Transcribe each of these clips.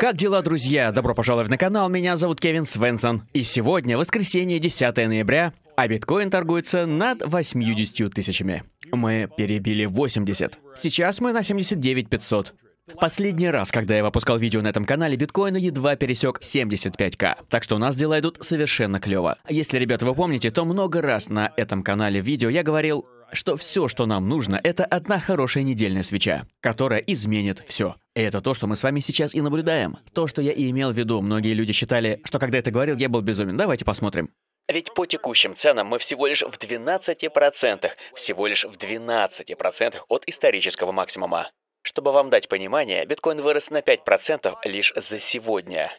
Как дела, друзья? Добро пожаловать на канал, меня зовут Кевин Свенсон. И сегодня, воскресенье, 10 ноября, а биткоин торгуется над 80 тысячами. Мы перебили 80. Сейчас мы на 79 500. Последний раз, когда я выпускал видео на этом канале, биткоин едва пересек 75к. Так что у нас дела идут совершенно клево. Если, ребята, вы помните, то много раз на этом канале видео я говорил, что все, что нам нужно, это одна хорошая недельная свеча, которая изменит все. И это то, что мы с вами сейчас и наблюдаем. То, что я и имел в виду. Многие люди считали, что когда это говорил, я был безумен. Давайте посмотрим. Ведь по текущим ценам мы всего лишь в 12%, всего лишь в 12% от исторического максимума. Чтобы вам дать понимание, биткоин вырос на 5% лишь за сегодня,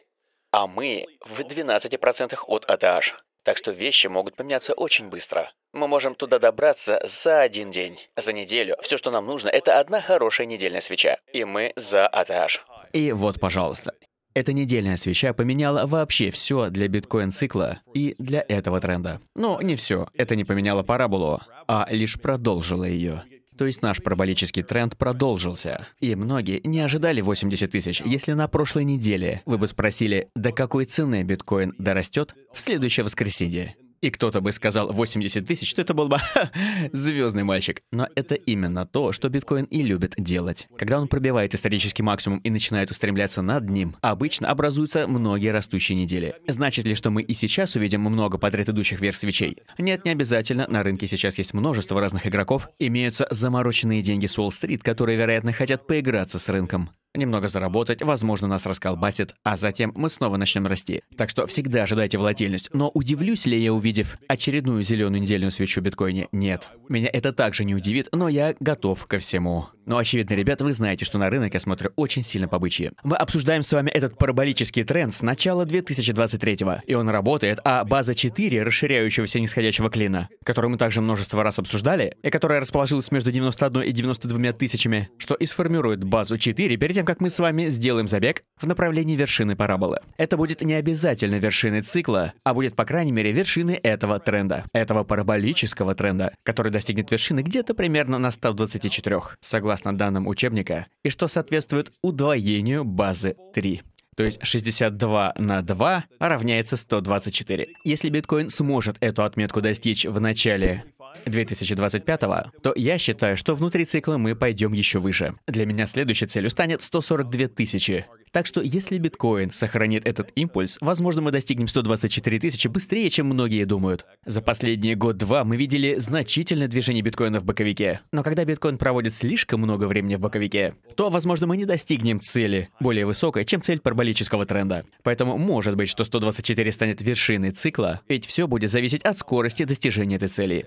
а мы в 12% от ADH. Так что вещи могут поменяться очень быстро. Мы можем туда добраться за один день, за неделю. Все, что нам нужно, это одна хорошая недельная свеча. И мы за ADH. И вот, пожалуйста. Эта недельная свеча поменяла вообще все для биткоин-цикла и для этого тренда. Но не все. Это не поменяло параболу, а лишь продолжило ее. То есть наш параболический тренд продолжился. И многие не ожидали 80 тысяч. Если на прошлой неделе вы бы спросили, до какой цены биткоин дорастет в следующее воскресенье, и кто-то бы сказал 80 тысяч, то это был бы звездный мальчик. Но это именно то, что биткоин и любит делать. Когда он пробивает исторический максимум и начинает устремляться над ним, обычно образуются многие растущие недели. Значит ли, что мы и сейчас увидим много подряд идущих вверх свечей? Нет, не обязательно. На рынке сейчас есть множество разных игроков. Имеются замороченные деньги с Уолл-стрит, которые, вероятно, хотят поиграться с рынком немного заработать, возможно, нас расколбасит, а затем мы снова начнем расти. Так что всегда ожидайте волатильность. Но удивлюсь ли я, увидев очередную зеленую недельную свечу биткоине? Нет. Меня это также не удивит, но я готов ко всему. Но очевидно, ребят, вы знаете, что на рынок я смотрю очень сильно по бычьи. Мы обсуждаем с вами этот параболический тренд с начала 2023-го, и он работает, а база 4 расширяющегося нисходящего клина, который мы также множество раз обсуждали, и которая расположилась между 91 и 92 тысячами, что и сформирует базу 4 перед тем, как мы с вами сделаем забег в направлении вершины параболы. Это будет не обязательно вершины цикла, а будет, по крайней мере, вершины этого тренда, этого параболического тренда, который достигнет вершины где-то примерно на 124. Согласно согласно данным учебника, и что соответствует удвоению базы 3. То есть 62 на 2 равняется 124. Если биткоин сможет эту отметку достичь в начале 2025, то я считаю, что внутри цикла мы пойдем еще выше. Для меня следующей целью станет 142 тысячи. Так что если биткоин сохранит этот импульс, возможно, мы достигнем 124 тысячи быстрее, чем многие думают. За последние год-два мы видели значительное движение биткоина в боковике. Но когда биткоин проводит слишком много времени в боковике, то, возможно, мы не достигнем цели, более высокой, чем цель параболического тренда. Поэтому может быть, что 124 станет вершиной цикла, ведь все будет зависеть от скорости достижения этой цели.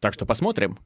Так что посмотрим.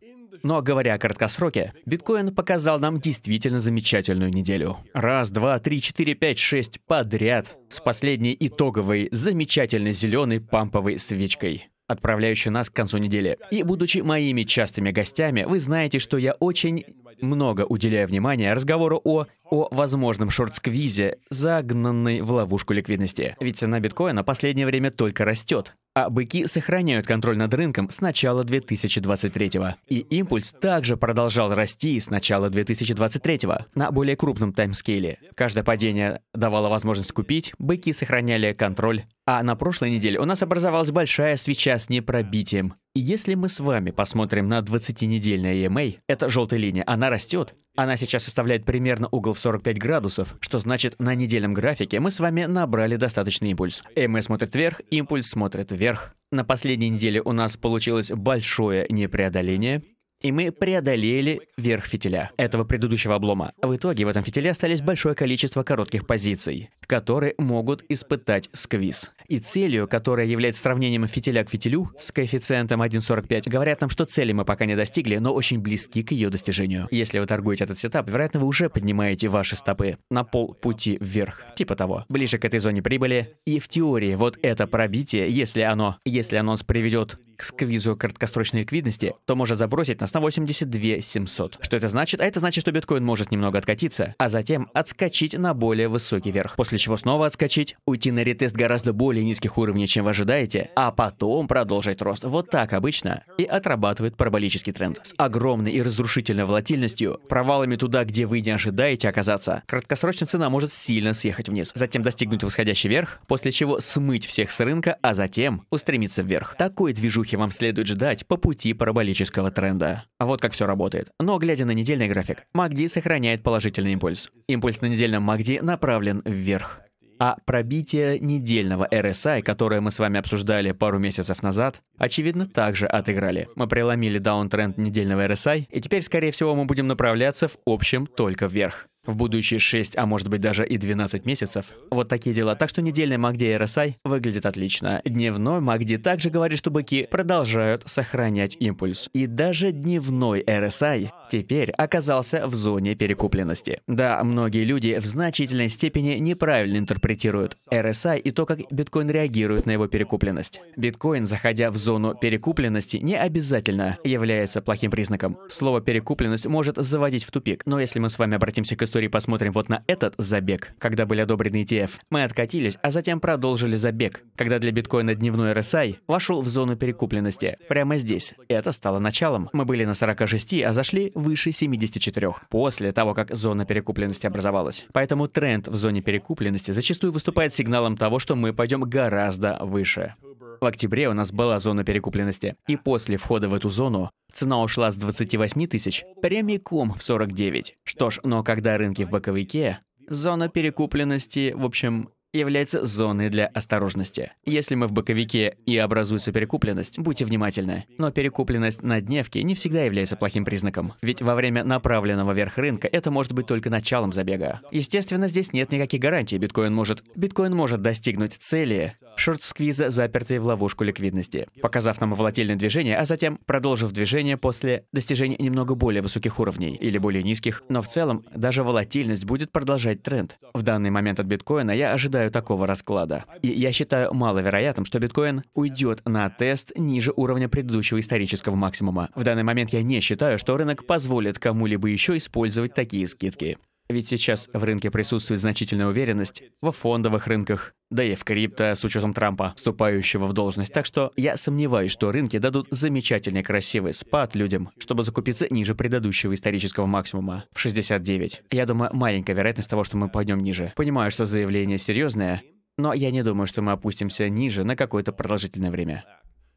Но говоря о краткосроке, биткоин показал нам действительно замечательную неделю. Раз, два, три, четыре, пять, шесть подряд с последней итоговой замечательной зеленой памповой свечкой отправляющий нас к концу недели. И будучи моими частыми гостями, вы знаете, что я очень много уделяю внимания разговору о, о возможном шорт-сквизе, загнанной в ловушку ликвидности. Ведь цена биткоина последнее время только растет, а быки сохраняют контроль над рынком с начала 2023 -го. И импульс также продолжал расти с начала 2023 на более крупном таймскейле. Каждое падение давало возможность купить, быки сохраняли контроль а на прошлой неделе у нас образовалась большая свеча с непробитием. И если мы с вами посмотрим на 20-недельное EMA, это желтая линия, она растет. Она сейчас составляет примерно угол в 45 градусов, что значит, на недельном графике мы с вами набрали достаточный импульс. EMA смотрит вверх, импульс смотрит вверх. На последней неделе у нас получилось большое непреодоление и мы преодолели верх фитиля этого предыдущего облома. В итоге в этом фитиле остались большое количество коротких позиций, которые могут испытать сквиз. И целью, которая является сравнением фитиля к фитилю с коэффициентом 1.45, говорят нам, что цели мы пока не достигли, но очень близки к ее достижению. Если вы торгуете этот сетап, вероятно, вы уже поднимаете ваши стопы на пол пути вверх, типа того, ближе к этой зоне прибыли. И в теории вот это пробитие, если оно, если анонс приведет к квизу краткосрочной ликвидности, то может забросить нас на 82 700. Что это значит? А это значит, что биткоин может немного откатиться, а затем отскочить на более высокий верх. После чего снова отскочить, уйти на ретест гораздо более низких уровней, чем вы ожидаете, а потом продолжить рост. Вот так обычно и отрабатывает параболический тренд. С огромной и разрушительной волатильностью, провалами туда, где вы не ожидаете оказаться, краткосрочная цена может сильно съехать вниз, затем достигнуть восходящий верх, после чего смыть всех с рынка, а затем устремиться вверх. Такой движухи воздухе вам следует ждать по пути параболического тренда. А вот как все работает. Но глядя на недельный график, MACD сохраняет положительный импульс. Импульс на недельном MACD направлен вверх. А пробитие недельного RSI, которое мы с вами обсуждали пару месяцев назад, очевидно, также отыграли. Мы преломили даунтренд недельного RSI, и теперь, скорее всего, мы будем направляться в общем только вверх в будущие 6, а может быть даже и 12 месяцев. Вот такие дела. Так что недельный MACD RSI выглядит отлично. Дневной MACD также говорит, что быки продолжают сохранять импульс. И даже дневной RSI теперь оказался в зоне перекупленности. Да, многие люди в значительной степени неправильно интерпретируют RSI и то, как биткоин реагирует на его перекупленность. Биткоин, заходя в зону перекупленности, не обязательно является плохим признаком. Слово «перекупленность» может заводить в тупик, но если мы с вами обратимся к истории посмотрим вот на этот забег, когда были одобрены ETF, мы откатились, а затем продолжили забег, когда для биткоина дневной RSI вошел в зону перекупленности. Прямо здесь. Это стало началом. Мы были на 46, а зашли выше 74, после того, как зона перекупленности образовалась. Поэтому тренд в зоне перекупленности зачастую выступает сигналом того, что мы пойдем гораздо выше. В октябре у нас была зона перекупленности, и после входа в эту зону цена ушла с 28 тысяч прямиком в 49. Что ж, но когда рынки в боковике, зона перекупленности, в общем, является зоной для осторожности. Если мы в боковике и образуется перекупленность, будьте внимательны. Но перекупленность на дневке не всегда является плохим признаком. Ведь во время направленного вверх рынка это может быть только началом забега. Естественно, здесь нет никаких гарантий. Биткоин может... Биткоин может достигнуть цели шорт-сквиза, запертые в ловушку ликвидности, показав нам волатильное движение, а затем продолжив движение после достижения немного более высоких уровней или более низких. Но в целом, даже волатильность будет продолжать тренд. В данный момент от биткоина я ожидаю ожидаю такого расклада. И я считаю маловероятным, что биткоин уйдет на тест ниже уровня предыдущего исторического максимума. В данный момент я не считаю, что рынок позволит кому-либо еще использовать такие скидки. Ведь сейчас в рынке присутствует значительная уверенность во фондовых рынках, да и в крипто с учетом Трампа, вступающего в должность. Так что я сомневаюсь, что рынки дадут замечательный красивый спад людям, чтобы закупиться ниже предыдущего исторического максимума в 69. Я думаю, маленькая вероятность того, что мы пойдем ниже. Понимаю, что заявление серьезное, но я не думаю, что мы опустимся ниже на какое-то продолжительное время.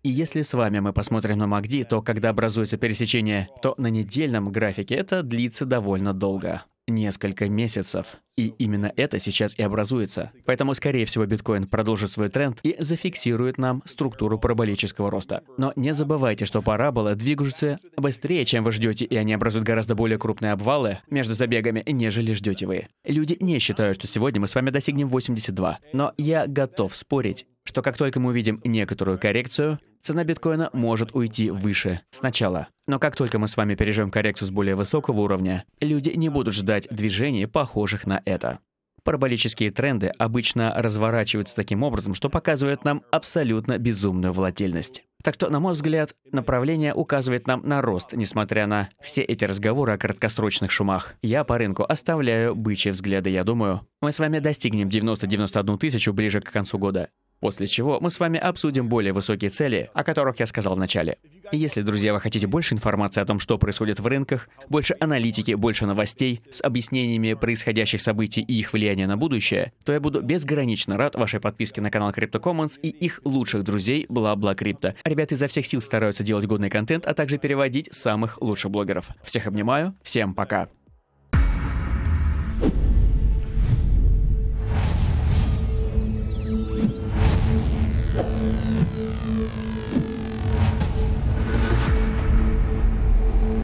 И если с вами мы посмотрим на MACD, то когда образуется пересечение, то на недельном графике это длится довольно долго несколько месяцев. И именно это сейчас и образуется. Поэтому, скорее всего, биткоин продолжит свой тренд и зафиксирует нам структуру параболического роста. Но не забывайте, что парабола движутся быстрее, чем вы ждете, и они образуют гораздо более крупные обвалы между забегами, нежели ждете вы. Люди не считают, что сегодня мы с вами достигнем 82. Но я готов спорить, что как только мы увидим некоторую коррекцию, цена биткоина может уйти выше сначала. Но как только мы с вами переживем коррекцию с более высокого уровня, люди не будут ждать движений, похожих на это. Параболические тренды обычно разворачиваются таким образом, что показывают нам абсолютно безумную волатильность. Так что, на мой взгляд, направление указывает нам на рост, несмотря на все эти разговоры о краткосрочных шумах. Я по рынку оставляю бычьи взгляды, я думаю. Мы с вами достигнем 90-91 тысячу ближе к концу года. После чего мы с вами обсудим более высокие цели, о которых я сказал в начале. Если, друзья, вы хотите больше информации о том, что происходит в рынках, больше аналитики, больше новостей с объяснениями происходящих событий и их влияния на будущее, то я буду безгранично рад вашей подписке на канал Crypto Commons и их лучших друзей BlablaCrypto. Ребята изо всех сил стараются делать годный контент, а также переводить самых лучших блогеров. Всех обнимаю, всем пока.